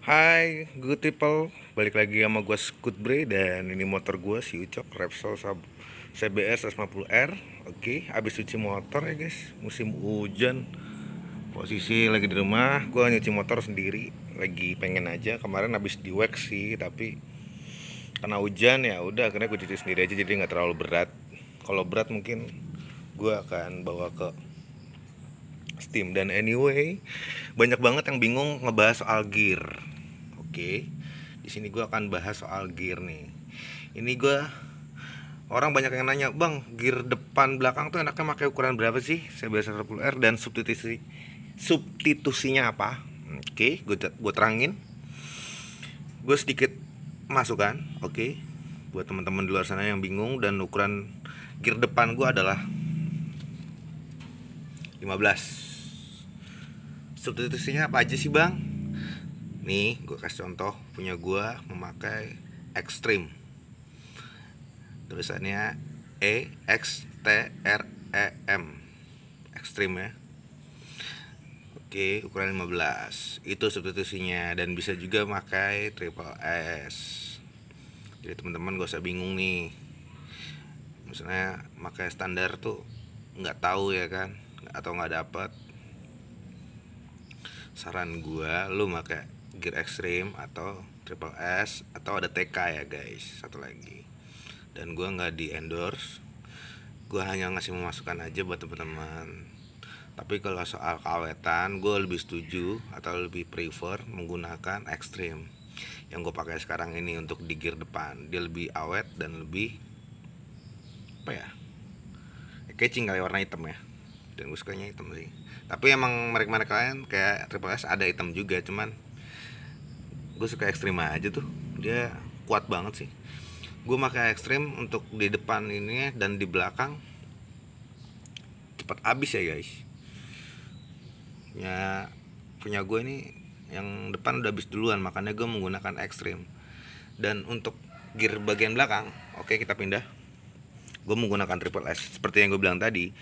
Hai good people, balik lagi sama gue Scoot Bre dan ini motor gue si Ucok Repsol Sab CBR 150R Oke, okay, habis cuci motor ya guys, musim hujan Posisi lagi di rumah, gue nyuci motor sendiri Lagi pengen aja, kemarin habis di wax sih tapi Karena hujan ya udah akhirnya gue cuci sendiri aja jadi nggak terlalu berat Kalau berat mungkin gue akan bawa ke Steam dan anyway banyak banget yang bingung ngebahas soal gear oke di sini gue akan bahas soal gear nih ini gue orang banyak yang nanya bang gear depan belakang tuh enaknya pakai ukuran berapa sih Saya biasa 10 r dan substitusi substitusinya apa oke okay, gue gue terangin gue sedikit masukan oke buat teman-teman di luar sana yang bingung dan ukuran gear depan gue adalah 15 substitusinya apa aja sih bang nih gue kasih contoh punya gue memakai ekstrim tulisannya E X T R E M Extreme ya Oke, ukuran 15 Itu substitusinya Dan bisa juga memakai triple S Jadi teman-teman gak usah bingung nih Misalnya pakai standar tuh nggak tahu ya kan atau nggak dapet saran gua lu pakai gear extreme atau triple S atau ada TK ya guys satu lagi dan gua nggak di endorse gua hanya ngasih memasukkan aja buat teman-teman tapi kalau soal kawetan gue lebih setuju atau lebih prefer menggunakan extreme yang gue pakai sekarang ini untuk di gear depan dia lebih awet dan lebih apa ya catching kali warna hitam ya dan gue sukanya hitam sih tapi emang merek-merek lain kayak Triple S ada hitam juga cuman gue suka ekstrim aja tuh dia kuat banget sih gue pakai ekstrim untuk di depan ini dan di belakang cepat habis ya guys ya punya gue ini yang depan udah habis duluan makanya gue menggunakan ekstrim dan untuk gear bagian belakang oke okay, kita pindah gue menggunakan triple S seperti yang gue bilang tadi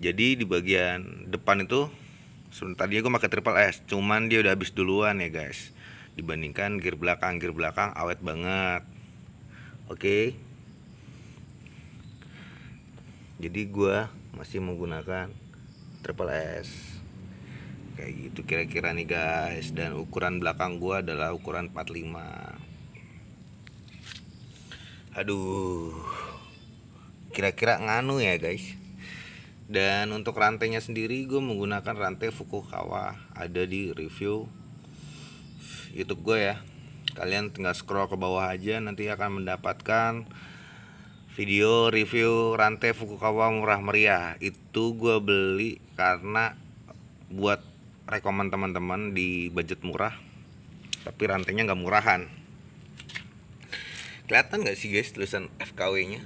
jadi di bagian depan itu tadinya gue pakai triple S cuman dia udah habis duluan ya guys dibandingkan gear belakang gear belakang awet banget oke okay. jadi gue masih menggunakan triple S kayak gitu kira-kira nih guys dan ukuran belakang gua adalah ukuran 45 aduh kira-kira nganu ya guys dan untuk rantainya sendiri gue menggunakan rantai Fukukawa ada di review YouTube gue ya kalian tinggal scroll ke bawah aja nanti akan mendapatkan video review rantai Fukukawa murah meriah itu gue beli karena buat rekomend teman-teman di budget murah tapi rantainya nggak murahan kelihatan nggak sih guys tulisan FKW nya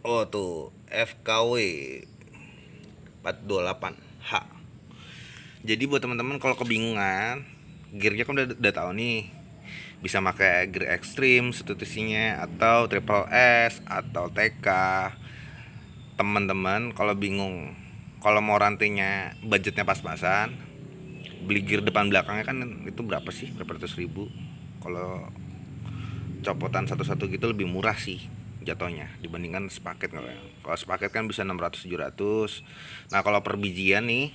oh tuh FKW 428H jadi buat teman-teman kalau kebingungan gearnya kan udah, udah tahu nih bisa pakai gear extreme substitusinya atau triple S atau TK teman-teman kalau bingung kalau mau rantingnya budgetnya pas-pasan beli gear depan belakangnya kan itu berapa sih berapa ratus ribu kalau copotan satu-satu gitu lebih murah sih jatuhnya dibandingkan sepaket kalau ya? kalau sepaket kan bisa 600 700 nah kalau per bijian nih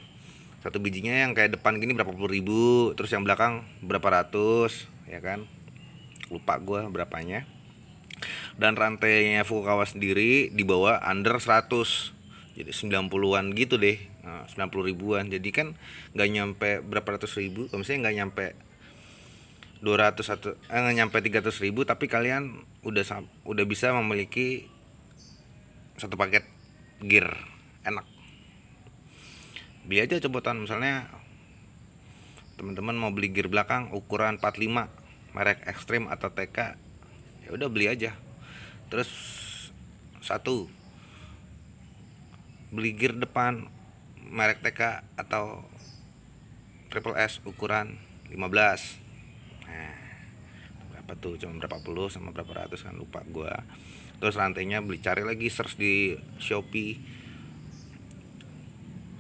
satu bijinya yang kayak depan gini berapa puluh ribu terus yang belakang berapa ratus ya kan lupa gua berapanya dan rantainya Fukukawa sendiri di bawah under 100 jadi 90-an gitu deh nah, sembilan puluh ribuan jadi kan nggak nyampe berapa ratus ribu kalau eh, misalnya nggak nyampe 200 satu eh, nyampe 300 ribu tapi kalian udah udah bisa memiliki satu paket gear enak beli aja cobotan misalnya teman-teman mau beli gear belakang ukuran 45 merek ekstrim atau TK ya udah beli aja terus satu beli gear depan merek TK atau triple S ukuran 15 nah berapa tuh cuma berapa puluh sama berapa ratus kan lupa gue terus rantainya beli cari lagi search di shopee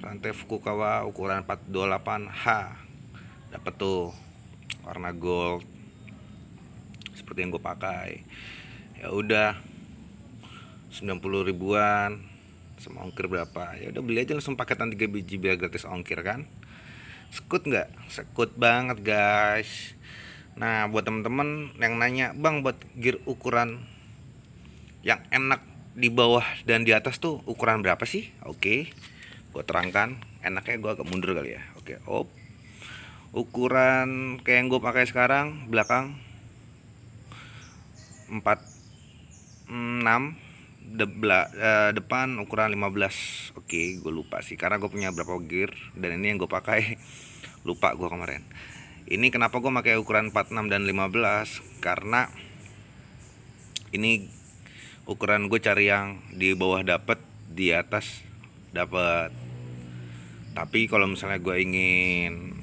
rantai Fukukawa ukuran 428H dapat tuh warna gold seperti yang gue pakai ya udah 90 ribuan sama ongkir berapa ya udah beli aja langsung paketan 3 biji biar gratis ongkir kan sekut nggak sekut banget guys Nah, buat teman-teman yang nanya, "Bang, buat gear ukuran yang enak di bawah dan di atas tuh ukuran berapa sih?" Oke. Gue terangkan. Enaknya gue agak mundur kali ya. Oke, op. Ukuran kayak yang gue pakai sekarang belakang 4 6 debla, uh, depan ukuran 15 oke gue lupa sih karena gue punya berapa gear dan ini yang gue pakai lupa gue kemarin ini kenapa gue pakai ukuran 46 dan 15 karena ini ukuran gue cari yang di bawah dapat di atas dapat tapi kalau misalnya gue ingin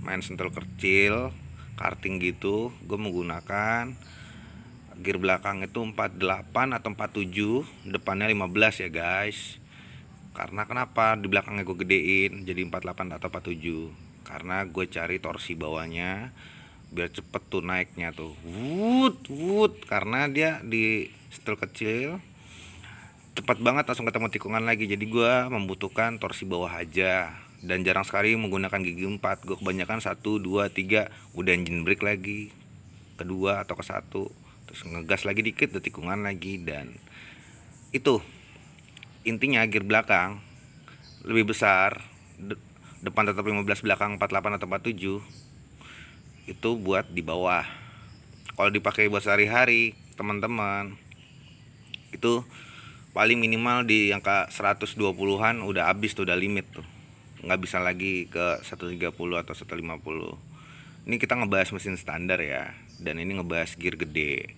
main sentul kecil karting gitu gue menggunakan gear belakang itu 48 atau 47 depannya 15 ya guys karena kenapa di belakangnya gue gedein jadi 48 atau 47 karena gue cari torsi bawahnya biar cepet tuh naiknya tuh wood wood karena dia di setel kecil cepat banget langsung ketemu tikungan lagi jadi gue membutuhkan torsi bawah aja dan jarang sekali menggunakan gigi 4 gue kebanyakan 1, 2, 3 udah engine break lagi kedua atau ke satu terus ngegas lagi dikit ke tikungan lagi dan itu intinya gear belakang lebih besar depan tetap 15 belakang 48 atau 47 itu buat di bawah kalau dipakai buat sehari-hari teman-teman itu paling minimal di angka 120-an udah habis tuh udah limit tuh nggak bisa lagi ke 130 atau 150 ini kita ngebahas mesin standar ya dan ini ngebahas gear gede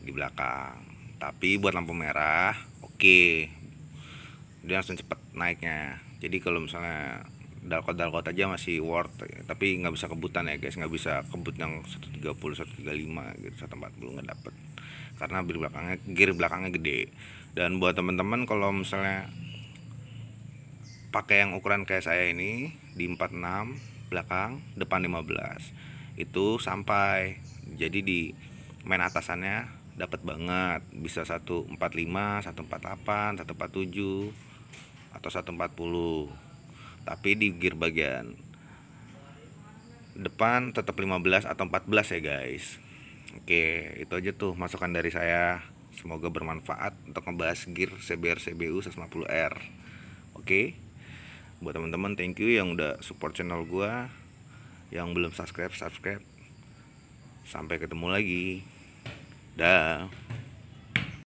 di belakang tapi buat lampu merah oke okay. dia langsung cepet naiknya jadi kalau misalnya dalkot dalkot aja masih worth tapi nggak bisa kebutan ya guys nggak bisa kebut yang 130 135 gitu 140 nggak dapet karena gear belakangnya gear belakangnya gede dan buat teman-teman kalau misalnya pakai yang ukuran kayak saya ini di 46 belakang depan 15 itu sampai jadi di main atasannya dapat banget bisa 145 148 147 atau 140 tapi di gear bagian depan tetap 15 atau 14 ya guys Oke itu aja tuh masukan dari saya semoga bermanfaat untuk membahas gear CBR CBU 150R Oke buat teman-teman thank you yang udah support channel gua yang belum subscribe subscribe sampai ketemu lagi dah